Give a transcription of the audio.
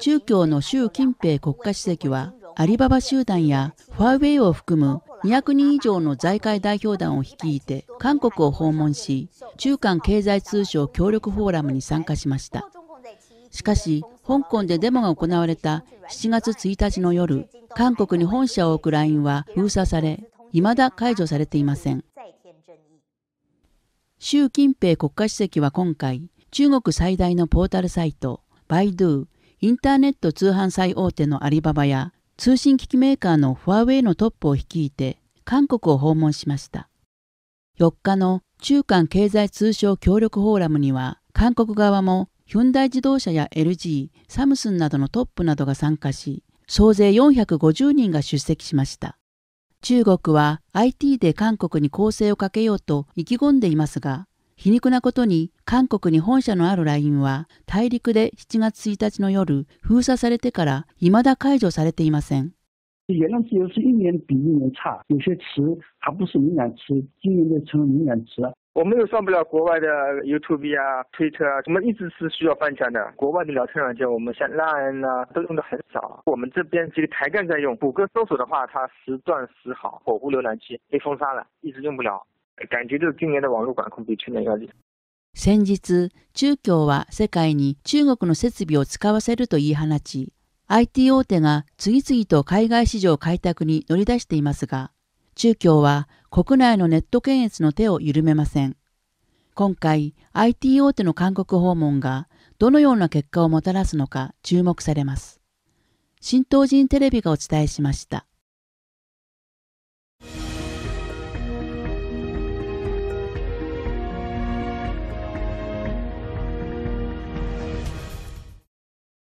中共の習近平国家主席はアリババ集団やファーウェイを含む200人以上の財界代表団を率いて韓国を訪問し中韓経済通商協力フォーラムに参加しましたしかし香港でデモが行われた7月1日の夜韓国に本社を置く LINE は封鎖され未だ解除されていません習近平国家主席は今回中国最大のポータルサイトバイドゥ、インターネット通販最大手のアリババや通信機器メーカーのファーウェイのトップを率いて韓国を訪問しました。4日の中韓経済通商協力フォーラムには韓国側もヒュンダイ自動車や LG、サムスンなどのトップなどが参加し、総勢450人が出席しました。中国は IT で韓国に攻勢をかけようと意気込んでいますが、皮肉なことに韓国に本社のある LINE は大陸で7月1日の夜封鎖されてから未だ解除されていません。言自由是一年比一年差，有些词还不是敏感词，今年就成了敏感词了。我们又上不了国外的 YouTube 啊、Twitter 啊，我们一直是需要翻墙的。国外的聊天软件，我们像 Line 啊，都用的很少。我们这边这个台干在用，谷歌搜索的话，它时断时好，火狐浏览器被封杀了，一直用不了。感觉就是今年的网络管控比去年要厉害。先日、中共は世界に中国の設備を使わせると言い放ち、IT 大手が次々と海外市場開拓に乗り出していますが、中共は国内のネット検閲の手を緩めません。今回、IT 大手の韓国訪問がどのような結果をもたらすのか注目されます。新東人テレビがお伝えしました。